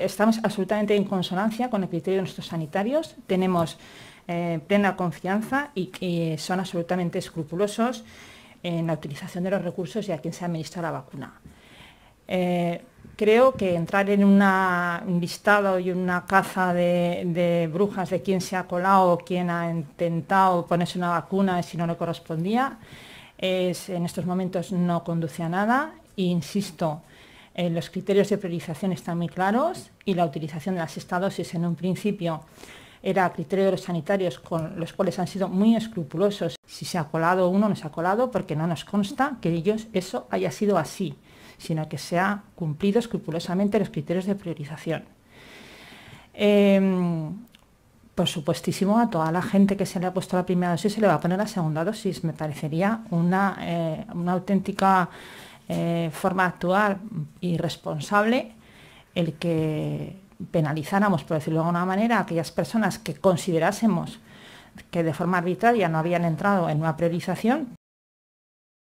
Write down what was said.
Estamos absolutamente en consonancia con el criterio de nuestros sanitarios, tenemos eh, plena confianza y son absolutamente escrupulosos en la utilización de los recursos y a quien se ha administrado la vacuna. Eh, creo que entrar en un listado y una caza de, brujas de quién se ha colado, o quién ha intentado ponerse una vacuna si no le correspondía, es, en estos momentos no conduce a nada. E insisto, eh, los criterios de priorización están muy claros y la utilización de la sexta dosis en un principio era criterio de los sanitarios con los cuales han sido muy escrupulosos. Si se ha colado uno, no se ha colado porque no nos consta que ellos eso haya sido así, sino que se ha cumplido escrupulosamente los criterios de priorización. Em, por supuestísimo, a toda la gente que se le ha puesto la primera dosis se le va a poner la segunda dosis. Me parecería una, eh, una auténtica eh, forma actual y responsable el que penalizáramos, por decirlo de alguna manera, a aquellas personas que considerásemos que de forma arbitraria no habían entrado en una priorización,